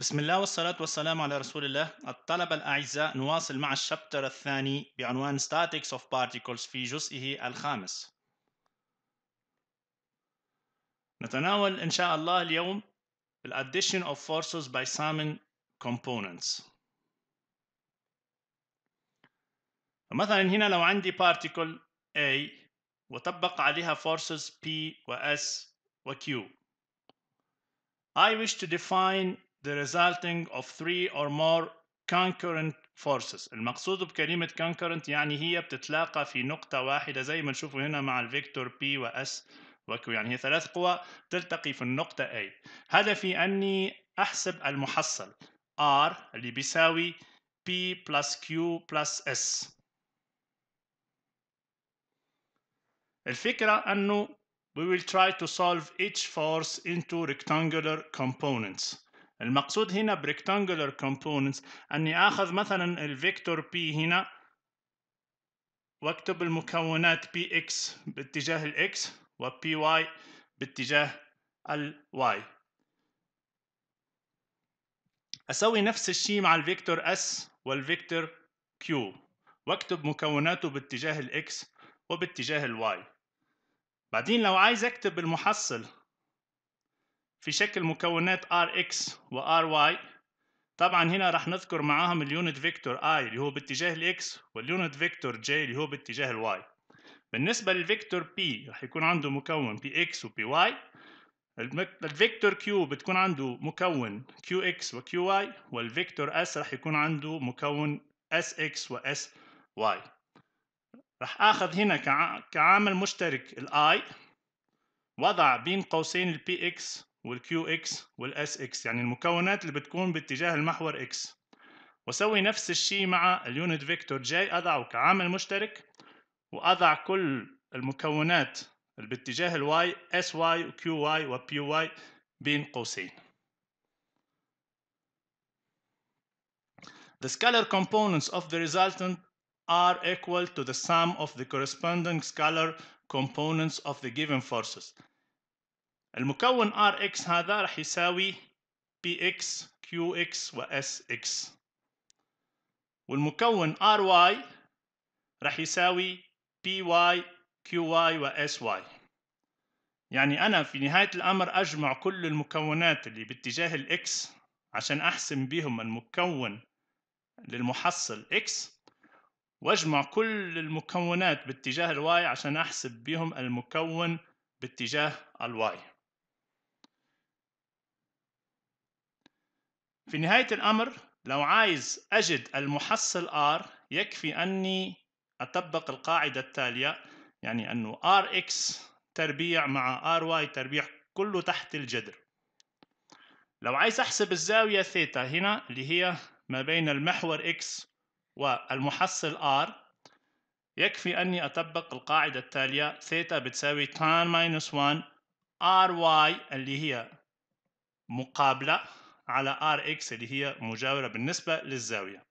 بسم الله والصلاة والسلام على رسول الله الطلبة الأعزاء نواصل مع الشابتر الثاني بعنوان Statics of Particles في جزئه الخامس نتناول إن شاء الله اليوم ال addition of forces by summing components مثلا هنا لو عندي particle A وطبق عليها forces P و S و Q I wish to define the resulting of three or more concurrent forces المقصود بكلمة concurrent يعني هي بتتلاقى في نقطة واحدة زي ما نشوفه هنا مع الفيكتور P و S و Q يعني هي ثلاث قوى تلتقي في النقطة A هدفي أني أحسب المحصل R اللي بيساوي P plus Q plus S الفكرة أنه we will try to solve each force into rectangular components المقصود هنا بريكتانجولار كومبوننتس اني اخذ مثلا الفيكتور بي هنا واكتب المكونات بي اكس باتجاه الاكس وبي واي باتجاه الواي اسوي نفس الشيء مع الفيكتور اس والفيكتور كيو واكتب مكوناته باتجاه الاكس وباتجاه الواي بعدين لو عايز اكتب المحصل في شكل مكونات Rx و Ry طبعا هنا راح نذكر معاهم اليونت فيكتور I اللي هو باتجاه الإكس واليونت فيكتور J اللي هو باتجاه الواي بالنسبة للفيكتور P راح يكون عنده مكون Px و Py الفيكتور Q بتكون عنده مكون Qx و Qy والفيكتور S راح يكون عنده مكون Sx و Sy راح آخذ هنا كعامل مشترك ال I وضع بين قوسين ال Px والكيو اكس والاس اكس يعني المكونات اللي بتكون باتجاه المحور اكس وسوي نفس الشيء مع اليونت فيكتور جاي اضعه كعامل مشترك واضع كل المكونات اللي باتجاه الواي اس واي وكيو واي وبي واي بين قوسين The scalar components of the resultant are equal to the sum of the corresponding scalar components of the given forces. المكون Rx هذا راح يساوي Px Qx و Sx والمكون Ry راح يساوي Py Qy و Sy يعني أنا في نهاية الأمر أجمع كل المكونات اللي باتجاه الإكس عشان أحسم بهم المكون للمحصل إكس وأجمع كل المكونات باتجاه الواي عشان أحسب بهم المكون باتجاه الواي في نهاية الأمر لو عايز أجد المحصل R يكفي أني أطبق القاعدة التالية يعني أنه Rx تربيع مع Ry تربيع كله تحت الجذر لو عايز أحسب الزاوية ثيتا هنا اللي هي ما بين المحور X والمحصل R يكفي أني أطبق القاعدة التالية ثيتا بتساوي tan minus 1 Ry اللي هي مقابلة على ار اكس اللي هي مجاوره بالنسبه للزاويه